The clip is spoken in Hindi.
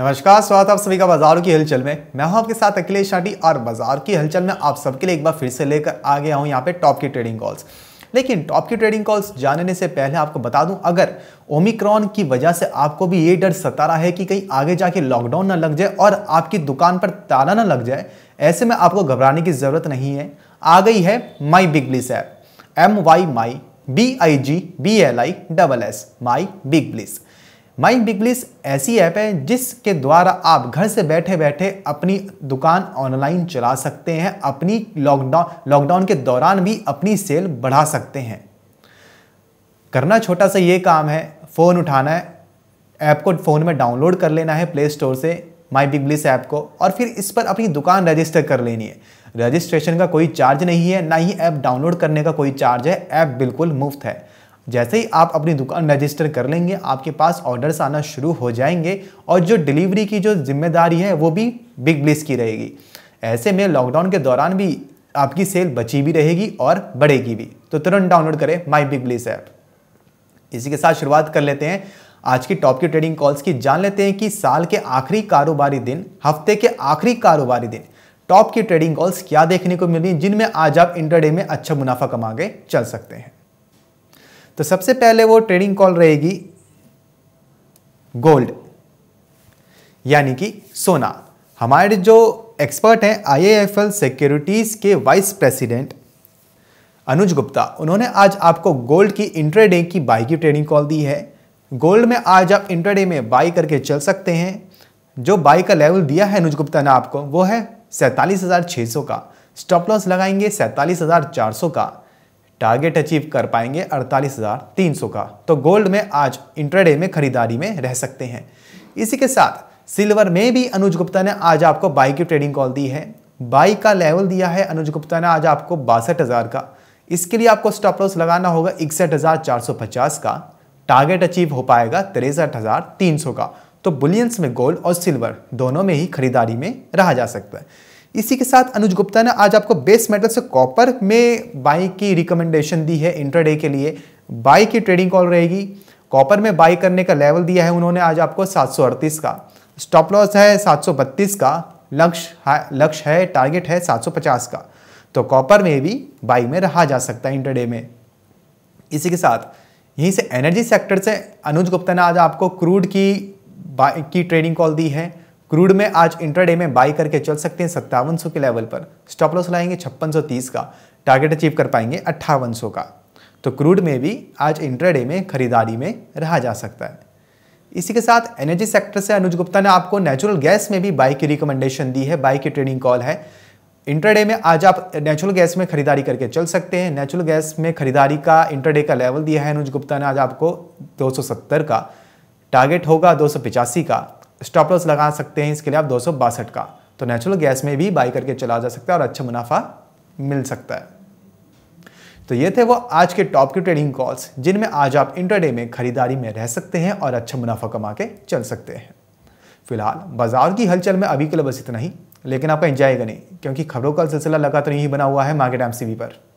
नमस्कार स्वागत आप सभी का बाजारों की हलचल में मैं हूं आपके साथ अखिलेश शाटी और बाजार की हलचल में आप सबके लिए एक बार फिर से लेकर आ गया हूं यहां पे टॉप की ट्रेडिंग कॉल्स लेकिन टॉप की ट्रेडिंग कॉल्स जानने से पहले आपको बता दूं अगर ओमिक्रॉन की वजह से आपको भी ये डर सता रहा है कि कहीं आगे जाके लॉकडाउन ना लग जाए और आपकी दुकान पर ताला ना लग जाए ऐसे में आपको घबराने की ज़रूरत नहीं है आ गई है my big bliss app M Y my B I G B L I double S my big bliss my big bliss ऐसी ऐप है जिसके द्वारा आप घर से बैठे बैठे अपनी दुकान ऑनलाइन चला सकते हैं अपनी लॉकडाउन लॉकडाउन के दौरान भी अपनी सेल बढ़ा सकते हैं करना छोटा सा ये काम है फ़ोन उठाना है ऐप को फ़ोन में डाउनलोड कर लेना है प्ले स्टोर से माई बिग बिलिस ऐप को और फिर इस पर अपनी दुकान रजिस्टर कर लेनी है रजिस्ट्रेशन का कोई चार्ज नहीं है ना ही ऐप डाउनलोड करने का कोई चार्ज है ऐप बिल्कुल मुफ्त है जैसे ही आप अपनी दुकान रजिस्टर कर लेंगे आपके पास ऑर्डर्स आना शुरू हो जाएंगे और जो डिलीवरी की जो जिम्मेदारी है वो भी बिग ब्लिस की रहेगी ऐसे में लॉकडाउन के दौरान भी आपकी सेल बची भी रहेगी और बढ़ेगी भी तो तुरंत डाउनलोड करें माई बिग ब्लिस ऐप इसी के साथ शुरुआत कर लेते हैं आज की टॉप की ट्रेडिंग कॉल्स की जान लेते हैं कि साल के आखिरी कारोबारी दिन हफ्ते के आखिरी कारोबारी दिन टॉप की ट्रेडिंग कॉल्स क्या देखने को मिली जिनमें आज आप इंटरडे में अच्छा मुनाफा कमा के चल सकते हैं तो सबसे पहले वो ट्रेडिंग कॉल रहेगी गोल्ड यानी कि सोना हमारे जो एक्सपर्ट हैं आईएएफएल सिक्योरिटीज़ के वाइस प्रेसिडेंट अनुज गुप्ता उन्होंने आज आपको गोल्ड की इंट्राडे की बाई की ट्रेडिंग कॉल दी है गोल्ड में आज आप इंट्राडे में बाई करके चल सकते हैं जो बाई का लेवल दिया है अनुज गुप्ता ने आपको वो है सैंतालीस का स्टॉप लॉस लगाएंगे सैंतालीस का टारगेट अचीव कर पाएंगे 48,300 का तो गोल्ड में आज इंट्राडे में खरीदारी में रह सकते हैं इसी के साथ सिल्वर में भी अनुज गुप्ता ने आज आपको बाई की ट्रेडिंग कॉल दी है बाई का लेवल दिया है अनुज गुप्ता ने आज आपको बासठ हज़ार का इसके लिए आपको स्टॉप लॉस लगाना होगा इकसठ हज़ार चार सौ पचास का टारगेट अचीव हो पाएगा तिरसठ हज़ार तीन सौ का तो बुलियंस में गोल्ड और सिल्वर दोनों में ही खरीदारी में रहा जा सकता है इसी के साथ अनुज गुप्ता ने आज आपको बेस मेटल से कॉपर में बाई की रिकमेंडेशन दी है इंटरडे के लिए बाई की ट्रेडिंग कॉल रहेगी कॉपर में बाई करने का लेवल दिया है उन्होंने आज आपको सात का स्टॉप लॉस है सात का लक्ष्य लक्ष्य है टारगेट है 750 का तो कॉपर में भी बाई में रहा जा सकता है इंटरडे में इसी के साथ यहीं से एनर्जी सेक्टर से अनुज गुप्ता ने आज आपको क्रूड की बाई की ट्रेडिंग कॉल दी है क्रूड में आज इंटरडे में बाई करके चल सकते हैं सत्तावन के लेवल पर स्टॉप लॉस लाएंगे छप्पन का टारगेट अचीव कर पाएंगे अट्ठावन का तो क्रूड में भी आज इंटरडे में खरीदारी में रहा जा सकता है इसी के साथ एनर्जी सेक्टर से अनुज गुप्ता ने आपको नेचुरल गैस में भी बाई की रिकमेंडेशन दी है बाई की ट्रेडिंग कॉल है इंटरडे में आज आप नेचुरल गैस में खरीदारी करके चल सकते हैं नेचुरल गैस में खरीदारी का इंटरडे का लेवल दिया है अनुज गुप्ता ने आज आपको 270 का टारगेट होगा दो का स्टॉप लॉस लगा सकते हैं इसके लिए आप दो का तो नेचुरल गैस में भी बाई करके चला जा सकता है और अच्छा मुनाफा मिल सकता है तो ये थे वो आज के टॉप के ट्रेडिंग कॉल्स जिनमें आज आप इंटरडे में खरीदारी में रह सकते हैं और अच्छा मुनाफा कमा के चल सकते हैं फिलहाल बाजार की हलचल में अभी के लिए बस इतना ही लेकिन आपका इंजॉय नहीं क्योंकि खबरों का सिलसिला लगातार तो यही बना हुआ है मार्केट एम पर